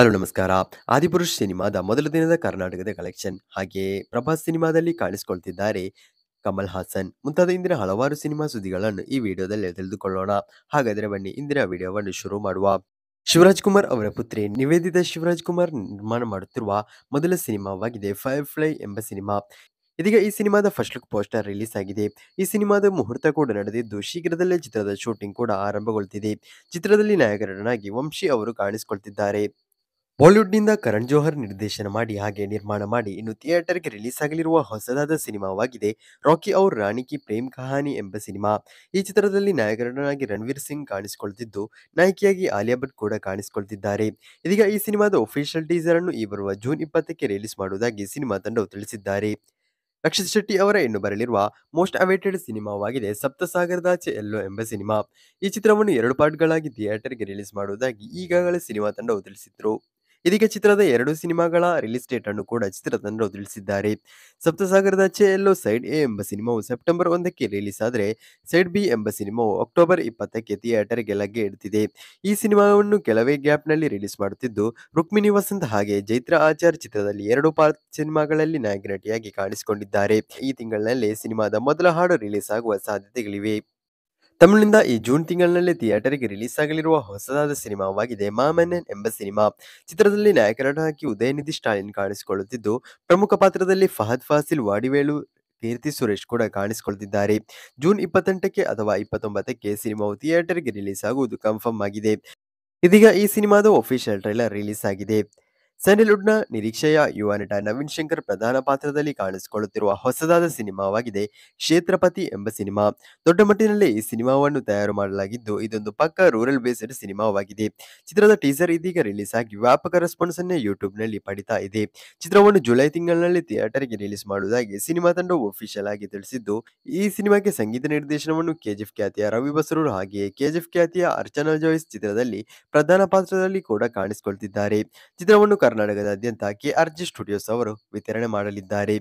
hello ನಮಸ್ಕಾರ ಆದಿಪುರುಷ್ ಸಿನಿಮಾದ ಮೊದಲ ದಿನದ ಕರ್ನಾಟಕದ ಕಲೆಕ್ಷನ್ ಹಾಗೆ ಪ್ರಭಾಸ್ ಸಿನಿಮಾದಲ್ಲಿ ಕಾಣಿಸಿಕೊಳ್ತಿದ್ದಾರೆ ಕಮಲ್ ಹಾಸನ್ ಮುಂತಾದ ಇಂದಿನ ಹಲವಾರು ಸಿನಿಮಾ ಸುದ್ದಿಗಳನ್ನು ಈ ವಿಡಿಯೋದಲ್ಲಿ ತಿಳಿದುಕೊಳ್ಳೋಣ ಹಾಗಾದರೆ ಬನ್ನಿ ಇಂದಿನ ವಿಡಿಯೋವನ್ನು ಶುರು ಮಾಡುವ ಶಿವರಾಜ್ ಕುಮಾರ್ ಅವರ ಪುತ್ರಿ ನಿವೇದಿತ ಶಿವರಾಜ್ ಕುಮಾರ್ ನಿರ್ಮಾಣ ಮಾಡುತ್ತಿರುವ ಮೊದಲ ಸಿನಿಮಾವಾಗಿದೆ ಫೈರ್ ಫ್ಲೈ ಎಂಬ ಸಿನಿಮಾ ಇದೀಗ ಈ ಸಿನಿಮಾದ ಫಸ್ಟ್ ಲುಕ್ ಪೋಸ್ಟರ್ ರಿಲೀಸ್ ಆಗಿದೆ ಈ ಸಿನಿಮಾದ ಮುಹೂರ್ತ ಕೂಡ ನಡೆದಿದ್ದು ಶೀಘ್ರದಲ್ಲೇ ಚಿತ್ರದ ಶೂಟಿಂಗ್ ಕೂಡ ಆರಂಭಗೊಳ್ಳುತ್ತಿದೆ ಚಿತ್ರದಲ್ಲಿ ನಾಯಕರನ್ನಾಗಿ ವಂಶಿ ಅವರು ಕಾಣಿಸಿಕೊಳ್ತಿದ್ದಾರೆ ಬಾಲಿವುಡ್ನಿಂದ ಕರಣ್ ಜೋಹರ್ ನಿರ್ದೇಶನ ಮಾಡಿ ಹಾಗೆ ನಿರ್ಮಾಣ ಮಾಡಿ ಇನ್ನು ಥಿಯೇಟರ್ಗೆ ರಿಲೀಸ್ ಆಗಲಿರುವ ಹೊಸದಾದ ಸಿನಿಮಾವಾಗಿದೆ ರಾಕಿ ಔರ್ ರಾಣಿ ಕಿ ಪ್ರೇಮ್ ಕಹಾನಿ ಎಂಬ ಸಿನಿಮಾ ಈ ಚಿತ್ರದಲ್ಲಿ ನಾಯಕರನಾಗಿ ರಣವೀರ್ ಸಿಂಗ್ ಕಾಣಿಸಿಕೊಳ್ತಿದ್ದು ನಾಯಕಿಯಾಗಿ ಆಲಿಯಾ ಭಟ್ ಕೂಡ ಕಾಣಿಸಿಕೊಳ್ತಿದ್ದಾರೆ ಇದೀಗ ಈ ಸಿನಿಮಾದ ಒಫಿಷಿಯಲ್ ಟೀಸರ್ ಅನ್ನು ಈ ಬರುವ ಜೂನ್ ಇಪ್ಪತ್ತಕ್ಕೆ ರಿಲೀಸ್ ಮಾಡುವುದಾಗಿ ಸಿನಿಮಾ ತಂಡವು ತಿಳಿಸಿದ್ದಾರೆ ರಕ್ಷಿತ್ ಶೆಟ್ಟಿ ಅವರ ಇನ್ನು ಬರಲಿರುವ ಮೋಸ್ಟ್ ಅವೇಟೆಡ್ ಸಿನಿಮಾವಾಗಿದೆ ಸಪ್ತಸಾಗರದಾಚೆ ಎಲ್ಲೋ ಎಂಬ ಸಿನಿಮಾ ಈ ಚಿತ್ರವನ್ನು ಎರಡು ಪಾರ್ಟ್ಗಳಾಗಿ ಥಿಯೇಟರ್ಗೆ ರಿಲೀಸ್ ಮಾಡುವುದಾಗಿ ಈಗಾಗಲೇ ಸಿನಿಮಾ ತಂಡವು ತಿಳಿಸಿದ್ರು ಇದೀಗ ಚಿತ್ರದ ಎರಡು ಸಿನಿಮಾಗಳ ರಿಲೀಸ್ ಡೇಟ್ ಅನ್ನು ಕೂಡ ಚಿತ್ರತಂಡ ತಿಳಿಸಿದ್ದಾರೆ ಸಪ್ತಸಾಗರದ ಚೆ ಎಲ್ಲೋ ಸೈಡ್ ಎ ಎಂಬ ಸಿನಿಮಾವು ಸೆಪ್ಟೆಂಬರ್ ಒಂದಕ್ಕೆ ರಿಲೀಸ್ ಆದರೆ ಸೈಡ್ ಬಿ ಎಂಬ ಸಿನಿಮಾವು ಅಕ್ಟೋಬರ್ ಇಪ್ಪತ್ತಕ್ಕೆ ಥಿಯೇಟರ್ಗೆ ಲಗ್ಗೆ ಇಡುತ್ತಿದೆ ಈ ಸಿನಿಮಾವನ್ನು ಕೆಲವೇ ಗ್ಯಾಪ್ನಲ್ಲಿ ರಿಲೀಸ್ ಮಾಡುತ್ತಿದ್ದು ರುಕ್ಮಿಣಿ ವಸಂತ್ ಹಾಗೆ ಜೈತ್ರ ಆಚಾರ್ ಚಿತ್ರದಲ್ಲಿ ಎರಡು ಪಾ ಸಿನಿಮಾಗಳಲ್ಲಿ ನಾಯಕ ನಟಿಯಾಗಿ ಕಾಣಿಸಿಕೊಂಡಿದ್ದಾರೆ ಈ ತಿಂಗಳಿನಲ್ಲಿ ಸಿನಿಮಾದ ಮೊದಲ ಹಾಡು ರಿಲೀಸ್ ಆಗುವ ಸಾಧ್ಯತೆಗಳಿವೆ ತಮಿಳಿನಿಂದ ಈ ಜೂನ್ ತಿಂಗಳಿನಲ್ಲಿ ಥಿಯೇಟರ್ಗೆ ರಿಲೀಸ್ ಆಗಲಿರುವ ಹೊಸದಾದ ಸಿನಿಮಾವಾಗಿದೆ ಮಾಮನನ್ ಎಂಬ ಸಿನಿಮಾ ಚಿತ್ರದಲ್ಲಿ ನಾಯಕರಾಗಿ ಉದಯನಿಧಿ ಸ್ಟಾಲಿನ್ ಕಾಣಿಸಿಕೊಳ್ಳುತ್ತಿದ್ದು ಪ್ರಮುಖ ಪಾತ್ರದಲ್ಲಿ ಫಹದ್ ಫಾಸಿಲ್ ವಾಡಿವೇಲು ಕೀರ್ತಿ ಸುರೇಶ್ ಕೂಡ ಕಾಣಿಸಿಕೊಳ್ಳುತ್ತಿದ್ದಾರೆ ಜೂನ್ ಇಪ್ಪತ್ತೆಂಟಕ್ಕೆ ಅಥವಾ ಇಪ್ಪತ್ತೊಂಬತ್ತಕ್ಕೆ ಸಿನಿಮಾವು ಥಿಯೇಟರ್ಗೆ ರಿಲೀಸ್ ಆಗುವುದು ಕನ್ಫರ್ಮ್ ಆಗಿದೆ ಇದೀಗ ಈ ಸಿನಿಮಾದ ಒಫಿಷಿಯಲ್ ಟ್ರೈಲರ್ ರಿಲೀಸ್ ಆಗಿದೆ ಸ್ಯಾಂಡಲ್ವುಡ್ನ ನಿರೀಕ್ಷೆಯ ಯುವ ನಟ ನವೀನ್ ಶಂಕರ್ ಪ್ರಧಾನ ಪಾತ್ರದಲ್ಲಿ ಕಾಣಿಸಿಕೊಳ್ಳುತ್ತಿರುವ ಹೊಸದಾದ ಸಿನಿಮಾವಾಗಿದೆ ಕ್ಷೇತ್ರಪತಿ ಎಂಬ ಸಿನಿಮಾ ದೊಡ್ಡ ಮಟ್ಟಿನಲ್ಲಿ ಈ ಸಿನಿಮಾವನ್ನು ತಯಾರು ಮಾಡಲಾಗಿದ್ದು ಇದೊಂದು ಪಕ್ಕ ರೂರಲ್ ಬೇಸ್ಡ್ ಸಿನಿಮಾವಾಗಿದೆ ಚಿತ್ರದ ಟೀಸರ್ ಇದೀಗ ರಿಲೀಸ್ ಆಗಿ ವ್ಯಾಪಕ ರೆಸ್ಪಾನ್ಸ್ ಅನ್ನೇ ಯೂಟ್ಯೂಬ್ನಲ್ಲಿ ಪಡಿತಾ ಇದೆ ಚಿತ್ರವನ್ನು ಜುಲೈ ತಿಂಗಳಿನಲ್ಲಿ ಥಿಯೇಟರ್ಗೆ ರಿಲೀಸ್ ಮಾಡುವುದಾಗಿ ಸಿನಿಮಾ ತಂಡವು ಒಫಿಷಿಯಲ್ ಆಗಿ ತಿಳಿಸಿದ್ದು ಈ ಸಿನಿಮಾಗೆ ಸಂಗೀತ ನಿರ್ದೇಶನವನ್ನು ಕೆಜಿಎಫ್ ಖ್ಯಾತಿಯ ರವಿ ಬಸರೂರ್ ಹಾಗೆಯೇ ಕೆಜಿಎಫ್ ಖ್ಯಾತಿಯ ಅರ್ಚನಾ ಜಾಯ್ಸ್ ಚಿತ್ರದಲ್ಲಿ ಪ್ರಧಾನ ಪಾತ್ರದಲ್ಲಿ ಕೂಡ ಕಾಣಿಸಿಕೊಳ್ತಿದ್ದಾರೆ ಚಿತ್ರವನ್ನು ಕರ್ನಾಟಕದಾದ್ಯಂತ ಕೆಆರ್ಜಿ ಸ್ಟುಡಿಯೋಸ್ ಅವರು ವಿತರಣೆ ಮಾಡಲಿದ್ದಾರೆ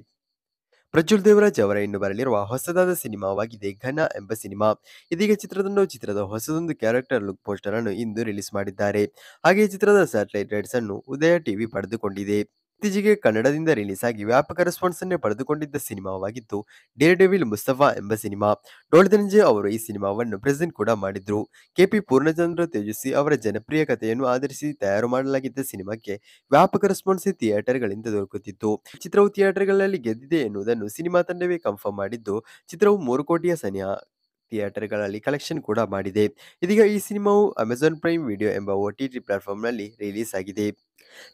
ಪ್ರಜ್ವಲ್ ದೇವರಾಜ್ ಅವರ ಇನ್ನು ಬರಲಿರುವ ಹೊಸದಾದ ಸಿನಿಮಾವಾಗಿದೆ ಘನ ಎಂಬ ಸಿನಿಮಾ ಇದೀಗ ಚಿತ್ರದನ್ನು ಚಿತ್ರದ ಹೊಸದೊಂದು ಕ್ಯಾರೆಕ್ಟರ್ ಲುಕ್ ಪೋಸ್ಟರ್ ಅನ್ನು ಇಂದು ರಿಲೀಸ್ ಮಾಡಿದ್ದಾರೆ ಹಾಗೆ ಚಿತ್ರದ ಸ್ಯಾಟಲೈಟ್ ರೈಟ್ಸ್ ಅನ್ನು ಉದಯ ಟಿವಿ ಪಡೆದುಕೊಂಡಿದೆ ಇತ್ತೀಚೆಗೆ ಕನ್ನಡದಿಂದ ರಿಲೀಸ್ ಆಗಿ ವ್ಯಾಪಕ ರೆಸ್ಪಾನ್ಸ್ ಅನ್ನೇ ಪಡೆದುಕೊಂಡಿದ್ದ ಸಿನಿಮಾವಾಗಿದ್ದು ಡೇರ್ ಡೆವಿಲ್ ಮುಸ್ತಫಾ ಎಂಬ ಸಿನಿಮಾ ಡೋಳಧನಂಜೆ ಅವರು ಈ ಸಿನಿಮಾವನ್ನು ಪ್ರೆಸೆಂಟ್ ಕೂಡ ಮಾಡಿದ್ರು ಕೆಪಿ ಪೂರ್ಣಚಂದ್ರ ತೇಜಸ್ವಿ ಅವರ ಜನಪ್ರಿಯ ಕಥೆಯನ್ನು ಆಧರಿಸಿ ತಯಾರು ಮಾಡಲಾಗಿದ್ದ ಸಿನಿಮಾಕ್ಕೆ ವ್ಯಾಪಕ ರೆಸ್ಪಾನ್ಸ್ ಥಿಯೇಟರ್ಗಳಿಂದ ದೊರಕುತ್ತಿತ್ತು ಚಿತ್ರವು ಥಿಯೇಟರ್ಗಳಲ್ಲಿ ಗೆದ್ದಿದೆ ಎನ್ನುವುದನ್ನು ಸಿನಿಮಾ ತಂಡವೇ ಕನ್ಫರ್ಮ್ ಮಾಡಿದ್ದು ಚಿತ್ರವು ಮೂರು ಕೋಟಿಯ ಸನಿಹ ಥಿಯೇಟರ್ಗಳಲ್ಲಿ ಕಲೆಕ್ಷನ್ ಕೂಡ ಮಾಡಿದೆ ಇದೀಗ ಈ ಸಿನಿಮಾವು ಅಮೆಜಾನ್ ಪ್ರೈಮ್ ವಿಡಿಯೋ ಎಂಬ ಒ ಟಿ ಟಿ ಪ್ಲಾಟ್ಫಾರ್ಮ್ನಲ್ಲಿ ರಿಲೀಸ್ ಆಗಿದೆ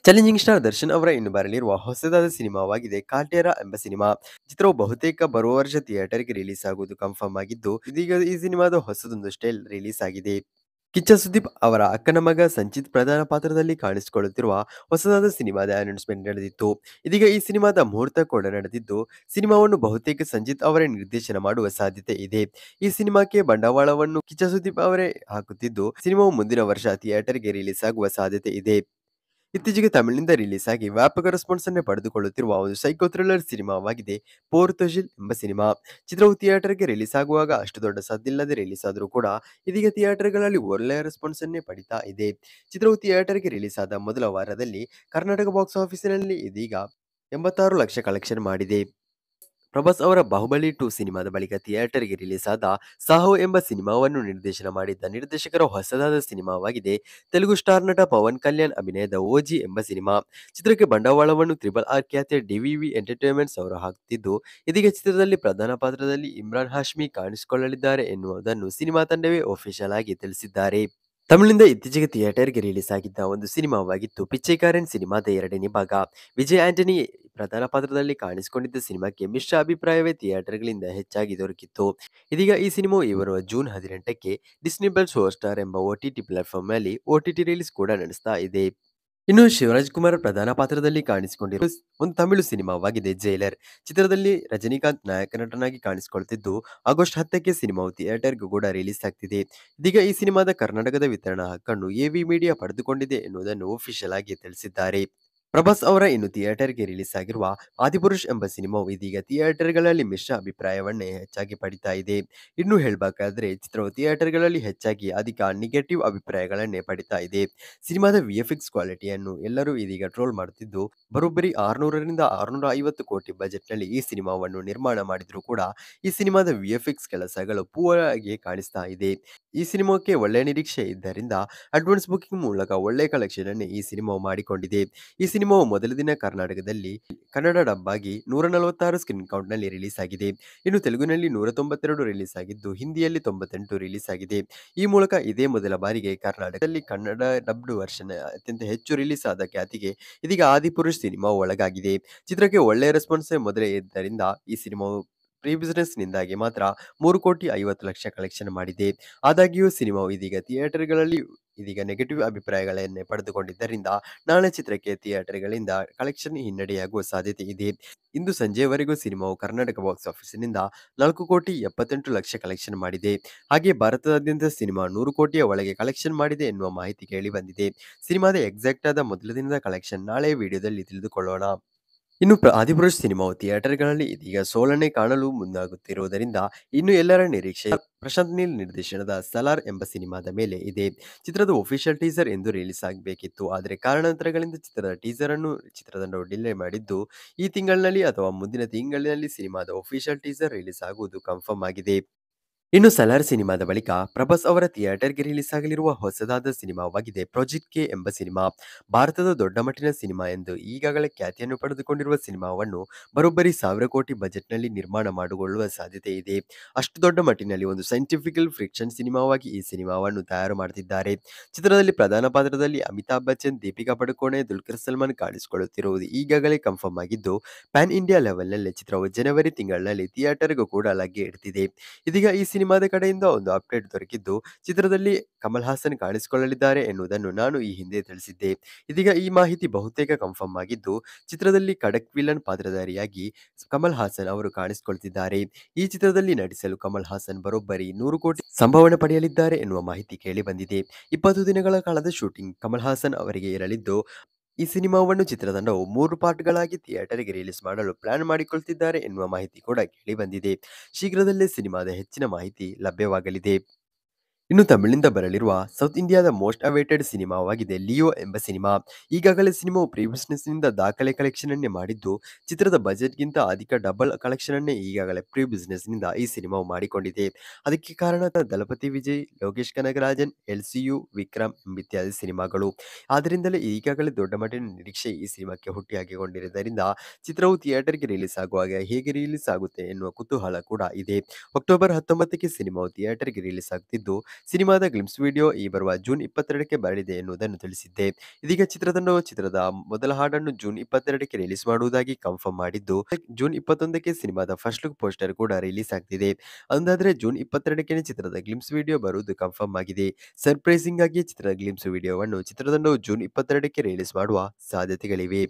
ಚಾಲೆಂಜಿಂಗ್ ಸ್ಟಾರ್ ದರ್ಶನ್ ಅವರ ಇನ್ನು ಬರಲಿರುವ ಹೊಸದಾದ ಸಿನಿಮಾವಾಗಿದೆ ಕಾಟೇರಾ ಎಂಬ ಸಿನಿಮಾ ಚಿತ್ರವು ಬಹುತೇಕ ಬರುವ ವರ್ಷ ಥಿಯೇಟರ್ಗೆ ರಿಲೀಸ್ ಆಗುವುದು ಕನ್ಫರ್ಮ್ ಆಗಿದ್ದು ಇದೀಗ ಈ ಸಿನಿಮಾದ ಹೊಸದೊಂದು ಸ್ಟೈಲ್ ರಿಲೀಸ್ ಆಗಿದೆ ಕಿಚ್ಚ ಸುದೀಪ್ ಅವರ ಅಕ್ಕನ ಮಗ ಸಂಚಿತ್ ಪ್ರಧಾನ ಪಾತ್ರದಲ್ಲಿ ಕಾಣಿಸಿಕೊಳ್ಳುತ್ತಿರುವ ಹೊಸದಾದ ಸಿನಿಮಾದ ಅನೌನ್ಸ್ಮೆಂಟ್ ನಡೆದಿತ್ತು ಇದೀಗ ಈ ಸಿನಿಮಾದ ಮುಹೂರ್ತ ಕೂಡ ನಡೆದಿದ್ದು ಸಿನಿಮಾವನ್ನು ಬಹುತೇಕ ಸಂಜಿತ್ ಅವರೇ ನಿರ್ದೇಶನ ಮಾಡುವ ಸಾಧ್ಯತೆ ಇದೆ ಈ ಸಿನಿಮಾಕ್ಕೆ ಬಂಡವಾಳವನ್ನು ಕಿಚ್ಚ ಸುದೀಪ್ ಅವರೇ ಹಾಕುತ್ತಿದ್ದು ಸಿನಿಮಾವು ಮುಂದಿನ ವರ್ಷ ಥಿಯೇಟರ್ಗೆ ರಿಲೀಸ್ ಆಗುವ ಸಾಧ್ಯತೆ ಇದೆ ಇತ್ತೀಚೆಗೆ ತಮಿಳಿನಿಂದ ರಿಲೀಸ್ ಆಗಿ ವ್ಯಾಪಕ ರೆಸ್ಪಾನ್ಸ್ ಅನ್ನೇ ಪಡೆದುಕೊಳ್ಳುತ್ತಿರುವ ಒಂದು ಸೈಕೋ ಥ್ರಿಲ್ಲರ್ ಸಿನಿಮಾವಾಗಿದೆ ಪೋರ್ತೊಜಿಲ್ ಎಂಬ ಸಿನಿಮಾ ಚಿತ್ರವು ಥಿಯೇಟರ್ಗೆ ರಿಲೀಸ್ ಆಗುವಾಗ ಅಷ್ಟು ದೊಡ್ಡ ಸದ್ದಿಲ್ಲದೆ ರಿಲೀಸ್ ಆದರೂ ಕೂಡ ಇದೀಗ ಥಿಯೇಟರ್ಗಳಲ್ಲಿ ಒಳ್ಳೆಯ ರೆಸ್ಪಾನ್ಸ್ ಅನ್ನೇ ಪಡಿತಾ ಇದೆ ಚಿತ್ರವು ಥಿಯೇಟರ್ಗೆ ರಿಲೀಸ್ ಆದ ಮೊದಲ ವಾರದಲ್ಲಿ ಕರ್ನಾಟಕ ಬಾಕ್ಸ್ ಆಫೀಸಿನಲ್ಲಿ ಇದೀಗ ಎಂಬತ್ತಾರು ಲಕ್ಷ ಕಲೆಕ್ಷನ್ ಮಾಡಿದೆ ಪ್ರಭಾಸ್ ಅವರ ಬಾಹುಬಲಿ ಟು ಸಿನಿಮಾದ ಬಳಿಕ ಥಿಯೇಟರ್ಗೆ ರಿಲೀಸ್ ಆದ ಸಾಹೋ ಎಂಬ ಸಿನಿಮಾವನ್ನು ನಿರ್ದೇಶನ ಮಾಡಿದ್ದ ನಿರ್ದೇಶಕರ ಹೊಸದಾದ ಸಿನಿಮಾವಾಗಿದೆ ತೆಲುಗು ಸ್ಟಾರ್ ನಟ ಪವನ್ ಕಲ್ಯಾಣ್ ಅಭಿನಯದ ಓಜಿ ಎಂಬ ಸಿನಿಮಾ ಚಿತ್ರಕ್ಕೆ ಬಂಡವಾಳವನ್ನು ತ್ರಿಬಲ್ ಆರ್ ಖ್ಯಾತಿಯ ಡಿವಿವಿ ಎಂಟರ್ಟೈನ್ಮೆಂಟ್ಸ್ ಅವರು ಹಾಕ್ತಿದ್ದು ಇದೀಗ ಚಿತ್ರದಲ್ಲಿ ಪ್ರಧಾನ ಪಾತ್ರದಲ್ಲಿ ಇಮ್ರಾನ್ ಹಾಶ್ಮಿ ಕಾಣಿಸಿಕೊಳ್ಳಲಿದ್ದಾರೆ ಎನ್ನುವುದನ್ನು ಸಿನಿಮಾ ತಂಡವೇ ಒಫಿಷಿಯಲ್ ಆಗಿ ತಿಳಿಸಿದ್ದಾರೆ ತಮಿಳಿನಿಂದ ಇತ್ತೀಚೆಗೆ ಥಿಯೇಟರ್ಗೆ ರಿಲೀಸ್ ಆಗಿದ್ದ ಒಂದು ಸಿನಿಮಾವಾಗಿತ್ತು ಪಿಚ್ಚೈಕಾರನ್ ಸಿನಿಮಾದ ಎರಡನೇ ಭಾಗ ವಿಜಯ್ ಆಂಟನಿ ಪ್ರಧಾನ ಪಾತ್ರದಲ್ಲಿ ಕಾಣಿಸಿಕೊಂಡಿದ್ದ ಸಿನಿಮಾಕ್ಕೆ ಮಿಶ್ರ ಅಭಿಪ್ರಾಯವೇ ಥಿಯೇಟರ್ಗಳಿಂದ ಹೆಚ್ಚಾಗಿ ದೊರಕಿತ್ತು ಇದೀಗ ಈ ಸಿನಿಮಾ ಈ ಬರುವ ಜೂನ್ ಹದಿನೆಂಟಕ್ಕೆ ಡಿಸ್ನಿಬಲ್ ಶೋ ಸ್ಟಾರ್ ಎಂಬ ಒಟಿಟಿ ಪ್ಲಾಟ್ಫಾರ್ಮ್ ನಲ್ಲಿ ಒಟಿಟಿ ರಿಲೀಸ್ ಕೂಡ ನಡೆಸ್ತಾ ಇದೆ ಇನ್ನು ಶಿವರಾಜ್ ಕುಮಾರ್ ಪ್ರಧಾನ ಪಾತ್ರದಲ್ಲಿ ಕಾಣಿಸಿಕೊಂಡಿರುವ ಒಂದು ತಮಿಳು ಸಿನಿಮಾವಾಗಿದೆ ಜೈಲರ್ ಚಿತ್ರದಲ್ಲಿ ರಜನಿಕಾಂತ್ ನಾಯಕ ನಟನಾಗಿ ಕಾಣಿಸಿಕೊಳ್ಳುತ್ತಿದ್ದು ಆಗಸ್ಟ್ ಹತ್ತಕ್ಕೆ ಸಿನಿಮಾವು ಥಿಯೇಟರ್ಗೂ ಕೂಡ ರಿಲೀಸ್ ಆಗ್ತಿದೆ ಇದೀಗ ಈ ಸಿನಿಮಾದ ಕರ್ನಾಟಕದ ವಿತರಣಾ ಹಕ್ಕನ್ನು ಎವಿ ಮೀಡಿಯಾ ಪಡೆದುಕೊಂಡಿದೆ ಎನ್ನುವುದನ್ನು ಒಫಿಷಿಯಲ್ ಆಗಿ ತಿಳಿಸಿದ್ದಾರೆ ಪ್ರಭಾಸ್ ಅವರ ಇನ್ನು ಥಿಯೇಟರ್ಗೆ ರಿಲೀಸ್ ಆಗಿರುವ ಆದಿಪುರುಷ್ ಎಂಬ ಸಿನಿಮಾವು ಇದೀಗ ಥಿಯೇಟರ್ಗಳಲ್ಲಿ ಮಿಶ್ರ ಅಭಿಪ್ರಾಯವನ್ನೇ ಹೆಚ್ಚಾಗಿ ಪಡಿತಾ ಇದೆ ಇನ್ನು ಹೇಳಬೇಕಾದ್ರೆ ಚಿತ್ರವು ಥಿಯೇಟರ್ಗಳಲ್ಲಿ ಹೆಚ್ಚಾಗಿ ಅಧಿಕ ನೆಗೆಟಿವ್ ಅಭಿಪ್ರಾಯಗಳನ್ನೇ ಪಡಿತಾ ಇದೆ ಸಿನಿಮಾದ ವಿಎಫ್ಎಕ್ಸ್ ಕ್ವಾಲಿಟಿಯನ್ನು ಎಲ್ಲರೂ ಇದೀಗ ಟ್ರೋಲ್ ಮಾಡುತ್ತಿದ್ದು ಬರೋಬ್ಬರಿ ಆರ್ನೂರರಿಂದ ಆರುನೂರ ಐವತ್ತು ಕೋಟಿ ಬಜೆಟ್ನಲ್ಲಿ ಈ ಸಿನಿಮಾವನ್ನು ನಿರ್ಮಾಣ ಮಾಡಿದ್ರು ಕೂಡ ಈ ಸಿನಿಮಾದ ವಿಎಫ್ಎಕ್ಸ್ ಕೆಲಸಗಳು ಪೂರಾಗಿ ಕಾಣಿಸ್ತಾ ಇದೆ ಈ ಸಿನಿಮಾಕ್ಕೆ ಒಳ್ಳೆಯ ನಿರೀಕ್ಷೆ ಇದ್ದರಿಂದ ಅಡ್ವಾನ್ಸ್ ಬುಕಿಂಗ್ ಮೂಲಕ ಒಳ್ಳೆಯ ಕಲೆಕ್ಷನ್ ಅನ್ನೇ ಈ ಸಿನಿಮಾ ಮಾಡಿಕೊಂಡಿದೆ ಈ ಸಿನಿಮಾ ಸಿನಿಮಾವು ಮೊದಲ ದಿನ ಕರ್ನಾಟಕದಲ್ಲಿ ಕನ್ನಡ ಡಬ್ ಆಗಿ ನೂರ ನಲವತ್ತಾರು ಸ್ಕ್ರೀನ್ ಕೌಂಟ್ನಲ್ಲಿ ರಿಲೀಸ್ ಆಗಿದೆ ಇನ್ನು ತೆಲುಗಿನಲ್ಲಿ ನೂರ ತೊಂಬತ್ತೆರಡು ರಿಲೀಸ್ ಆಗಿದ್ದು ಹಿಂದಿಯಲ್ಲಿ ತೊಂಬತ್ತೆಂಟು ರಿಲೀಸ್ ಆಗಿದೆ ಈ ಮೂಲಕ ಇದೇ ಮೊದಲ ಬಾರಿಗೆ ಕರ್ನಾಟಕದಲ್ಲಿ ಕನ್ನಡ ಡಬ್ಡ್ ವರ್ಷನ್ ಅತ್ಯಂತ ಹೆಚ್ಚು ರಿಲೀಸ್ ಆದ ಖ್ಯಾತಿಗೆ ಇದೀಗ ಆದಿಪುರುಷ್ ಸಿನಿಮಾ ಒಳಗಾಗಿದೆ ಚಿತ್ರಕ್ಕೆ ಒಳ್ಳೆಯ ರೆಸ್ಪಾನ್ಸ್ ಮೊದಲೇ ಇದ್ದರಿಂದ ಈ ಸಿನಿಮಾವು ಪ್ರೀ ಬಿಸ್ನೆಸ್ನಿಂದಾಗಿ ಮಾತ್ರ ಮೂರು ಕೋಟಿ ಐವತ್ತು ಲಕ್ಷ ಕಲೆಕ್ಷನ್ ಮಾಡಿದೆ ಆದಾಗ್ಯೂ ಸಿನಿಮಾವು ಇದೀಗ ಥಿಯೇಟರ್ಗಳಲ್ಲಿ ಇದೀಗ ನೆಗೆಟಿವ್ ಅಭಿಪ್ರಾಯಗಳನ್ನೇ ಪಡೆದುಕೊಂಡಿದ್ದರಿಂದ ನಾಳೆ ಚಿತ್ರಕ್ಕೆ ಥಿಯೇಟರ್ಗಳಿಂದ ಕಲೆಕ್ಷನ್ ಹಿನ್ನಡೆಯಾಗುವ ಸಾಧ್ಯತೆ ಇದೆ ಇಂದು ಸಂಜೆವರೆಗೂ ಸಿನಿಮಾವು ಕರ್ನಾಟಕ ಬಾಕ್ಸ್ ಆಫೀಸಿನಿಂದ ನಾಲ್ಕು ಕೋಟಿ ಎಪ್ಪತ್ತೆಂಟು ಲಕ್ಷ ಕಲೆಕ್ಷನ್ ಮಾಡಿದೆ ಹಾಗೆ ಭಾರತದಾದ್ಯಂತ ಸಿನಿಮಾ ನೂರು ಕೋಟಿಯ ಒಳಗೆ ಕಲೆಕ್ಷನ್ ಮಾಡಿದೆ ಎನ್ನುವ ಮಾಹಿತಿ ಕೇಳಿ ಬಂದಿದೆ ಸಿನಿಮಾದ ಎಕ್ಸಾಕ್ಟ್ ಆದ ಮೊದಲ ದಿನದ ಕಲೆಕ್ಷನ್ ನಾಳೆ ವಿಡಿಯೋದಲ್ಲಿ ತಿಳಿದುಕೊಳ್ಳೋಣ ಇನ್ನು ಆದಿಪುರುಷ್ ಸಿನಿಮಾವು ಥಿಯೇಟರ್ಗಳಲ್ಲಿ ಇದೀಗ ಸೋಲನೆ ಕಾಣಲು ಮುಂದಾಗುತ್ತಿರುವುದರಿಂದ ಇನ್ನು ಎಲ್ಲರ ನಿರೀಕ್ಷೆ ಪ್ರಶಾಂತ್ ನೀಲ್ ನಿರ್ದೇಶನದ ಸಲಾರ್ ಎಂಬ ಸಿನಿಮಾದ ಮೇಲೆ ಇದೆ ಚಿತ್ರದ ಒಫಿಷಿಯಲ್ ಟೀಸರ್ ಎಂದು ರಿಲೀಸ್ ಆಗಬೇಕಿತ್ತು ಆದರೆ ಕಾರಣಾಂತರಗಳಿಂದ ಚಿತ್ರದ ಟೀಸರ್ ಅನ್ನು ಚಿತ್ರತಂಡವು ಡಿಲೇ ಮಾಡಿದ್ದು ಈ ತಿಂಗಳಿನಲ್ಲಿ ಅಥವಾ ಮುಂದಿನ ತಿಂಗಳಿನಲ್ಲಿ ಸಿನಿಮಾದ ಒಫಿಷಿಯಲ್ ಟೀಸರ್ ರಿಲೀಸ್ ಆಗುವುದು ಕನ್ಫರ್ಮ್ ಆಗಿದೆ ಇನ್ನು ಸಲಾರ್ ಸಿನಿಮಾದ ಬಳಿಕ ಪ್ರಭಾಸ್ ಅವರ ಥಿಯೇಟರ್ಗೆ ರಿಲೀಸ್ ಆಗಲಿರುವ ಹೊಸದಾದ ಸಿನಿಮಾವಾಗಿದೆ ಪ್ರಾಜೆಕ್ಟ್ ಕೆ ಎಂಬ ಸಿನಿಮಾ ಭಾರತದ ದೊಡ್ಡ ಮಟ್ಟಿನ ಸಿನಿಮಾ ಎಂದು ಈಗಾಗಲೇ ಖ್ಯಾತಿಯನ್ನು ಪಡೆದುಕೊಂಡಿರುವ ಸಿನಿಮಾವನ್ನು ಬರೋಬ್ಬರಿ ಸಾವಿರ ಕೋಟಿ ಬಜೆಟ್ನಲ್ಲಿ ನಿರ್ಮಾಣ ಮಾಡಿಕೊಳ್ಳುವ ಸಾಧ್ಯತೆ ಇದೆ ಅಷ್ಟು ದೊಡ್ಡ ಮಟ್ಟಿನಲ್ಲಿ ಒಂದು ಸೈಂಟಿಫಿಕಲ್ ಫ್ರಿಕ್ಷನ್ ಸಿನಿಮಾವಾಗಿ ಈ ಸಿನಿಮಾವನ್ನು ತಯಾರು ಮಾಡುತ್ತಿದ್ದಾರೆ ಚಿತ್ರದಲ್ಲಿ ಪ್ರಧಾನ ಪಾತ್ರದಲ್ಲಿ ಅಮಿತಾಬ್ ಬಚ್ಚನ್ ದೀಪಿಕಾ ಪಡುಕೋಣೆ ದುಲ್ಕರ್ ಸಲ್ಮಾನ್ ಕಾಣಿಸಿಕೊಳ್ಳುತ್ತಿರುವುದು ಈಗಾಗಲೇ ಕನ್ಫರ್ಮ್ ಆಗಿದ್ದು ಪ್ಯಾನ್ ಇಂಡಿಯಾ ಲೆವೆಲ್ನಲ್ಲಿ ಚಿತ್ರವು ಜನವರಿ ತಿಂಗಳಲ್ಲಿ ಥಿಯೇಟರ್ಗೂ ಕೂಡ ಲಗ್ಗೆ ಇಡ್ತಿದೆ ಇದೀಗ ಈ ಸಿನಿಮಾ ಸಿನಿಮಾದ ಕಡೆಯಿಂದ ಒಂದು ಅಪ್ಡೇಟ್ ದೊರಕಿದ್ದು ಚಿತ್ರದಲ್ಲಿ ಕಮಲ್ ಹಾಸನ್ ಕಾಣಿಸಿಕೊಳ್ಳಲಿದ್ದಾರೆ ಎನ್ನುವುದನ್ನು ನಾನು ಈ ಹಿಂದೆ ತಿಳಿಸಿದ್ದೆ ಇದೀಗ ಈ ಮಾಹಿತಿ ಬಹುತೇಕ ಕನ್ಫರ್ಮ್ ಆಗಿದ್ದು ಚಿತ್ರದಲ್ಲಿ ಕಡಕ್ ವಿಲನ್ ಪಾತ್ರಧಾರಿಯಾಗಿ ಕಮಲ್ ಹಾಸನ್ ಅವರು ಕಾಣಿಸಿಕೊಳ್ತಿದ್ದಾರೆ ಈ ಚಿತ್ರದಲ್ಲಿ ನಟಿಸಲು ಕಮಲ್ ಹಾಸನ್ ಬರೋಬ್ಬರಿ ನೂರು ಕೋಟಿ ಸಂಭಾವನೆ ಪಡೆಯಲಿದ್ದಾರೆ ಎನ್ನುವ ಮಾಹಿತಿ ಕೇಳಿ ಬಂದಿದೆ ಇಪ್ಪತ್ತು ದಿನಗಳ ಕಾಲದ ಶೂಟಿಂಗ್ ಕಮಲ್ ಹಾಸನ್ ಅವರಿಗೆ ಇರಲಿದ್ದು ಈ ಸಿನಿಮಾವನ್ನು ಚಿತ್ರತಂಡವು ಮೂರು ಪಾರ್ಟ್ಗಳಾಗಿ ಥಿಯೇಟರ್ಗೆ ರಿಲೀಸ್ ಮಾಡಲು ಪ್ಲಾನ್ ಮಾಡಿಕೊಳ್ತಿದ್ದಾರೆ ಎನ್ನುವ ಮಾಹಿತಿ ಕೂಡ ಕೇಳಿಬಂದಿದೆ ಶೀಘ್ರದಲ್ಲೇ ಸಿನಿಮಾದ ಹೆಚ್ಚಿನ ಮಾಹಿತಿ ಲಭ್ಯವಾಗಲಿದೆ ಇನ್ನು ತಮಿಳಿನಿಂದ ಬರಲಿರುವ ಸೌತ್ ಇಂಡಿಯಾದ ಮೋಸ್ಟ್ ಅವೇಟೆಡ್ ಸಿನಿಮಾವಾಗಿದೆ ಲಿಯೋ ಎಂಬ ಸಿನಿಮಾ ಈಗಾಗಲೇ ಸಿನಿಮಾವು ಪ್ರೀಬಿಸ್ನೆಸ್ನಿಂದ ದಾಖಲೆ ಕಲೆಕ್ಷನ್ ಅನ್ನೇ ಮಾಡಿದ್ದು ಚಿತ್ರದ ಬಜೆಟ್ಗಿಂತ ಅಧಿಕ ಡಬಲ್ ಕಲೆಕ್ಷನ್ ಅನ್ನೇ ಈಗಾಗಲೇ ಪ್ರೀ ಬಿಸ್ನೆಸ್ನಿಂದ ಈ ಸಿನಿಮಾವು ಮಾಡಿಕೊಂಡಿದೆ ಅದಕ್ಕೆ ಕಾರಣ ದಳಪತಿ ವಿಜಯ್ ಲೋಕೇಶ್ ಕನಗರಾಜನ್ ಎಲ್ ಸಿ ಯು ವಿಕ್ರಮ್ ಎಂಬಿತ್ಯಾದಿ ಸಿನಿಮಾಗಳು ಆದ್ದರಿಂದಲೇ ಈಗಾಗಲೇ ದೊಡ್ಡ ಮಟ್ಟಿನ ನಿರೀಕ್ಷೆ ಈ ಸಿನಿಮಾಕ್ಕೆ ಹುಟ್ಟಿಹಾಕಿಕೊಂಡಿರುವುದರಿಂದ ಚಿತ್ರವು ಥಿಯೇಟರ್ಗೆ ರಿಲೀಸ್ ಆಗುವಾಗ ಹೇಗೆ ರಿಲೀಸ್ ಆಗುತ್ತೆ ಎನ್ನುವ ಕುತೂಹಲ ಕೂಡ ಇದೆ ಅಕ್ಟೋಬರ್ ಹತ್ತೊಂಬತ್ತಕ್ಕೆ ಸಿನಿಮಾವು ಥಿಯೇಟರ್ಗೆ ರಿಲೀಸ್ ಆಗುತ್ತಿದ್ದು ಸಿನಿಮಾದ ಗ್ಲಿಮ್ಸ್ ವಿಡಿಯೋ ಈ ಬರುವ ಜೂನ್ ಇಪ್ಪತ್ತೆರಡಕ್ಕೆ ಬರಲಿದೆ ಎನ್ನುವುದನ್ನು ತಿಳಿಸಿದ್ದೆ ಇದೀಗ ಚಿತ್ರತಂಡವು ಚಿತ್ರದ ಮೊದಲ ಹಾಡನ್ನು ಜೂನ್ ಇಪ್ಪತ್ತೆರಡಕ್ಕೆ ರಿಲೀಸ್ ಮಾಡುವುದಾಗಿ ಕನ್ಫರ್ಮ್ ಮಾಡಿದ್ದು ಜೂನ್ ಇಪ್ಪತ್ತೊಂದಕ್ಕೆ ಸಿನಿಮಾದ ಫಸ್ಟ್ ಲುಕ್ ಪೋಸ್ಟರ್ ಕೂಡ ರಿಲೀಸ್ ಆಗ್ತಿದೆ ಅಂದಾದ್ರೆ ಜೂನ್ ಇಪ್ಪತ್ತೆರಡಕ್ಕೆ ಚಿತ್ರದ ಗ್ಲಿಮ್ಸ್ ವಿಡಿಯೋ ಬರುವುದು ಕನ್ಫರ್ಮ್ ಆಗಿದೆ ಸರ್ಪ್ರೈಸಿಂಗ್ ಆಗಿ ಚಿತ್ರದ ಗ್ಲಿಮ್ಸ್ ವಿಡಿಯೋವನ್ನು ಚಿತ್ರತಂಡವು ಜೂನ್ ಇಪ್ಪತ್ತೆರಡಕ್ಕೆ ರಿಲೀಸ್ ಮಾಡುವ ಸಾಧ್ಯತೆಗಳಿವೆ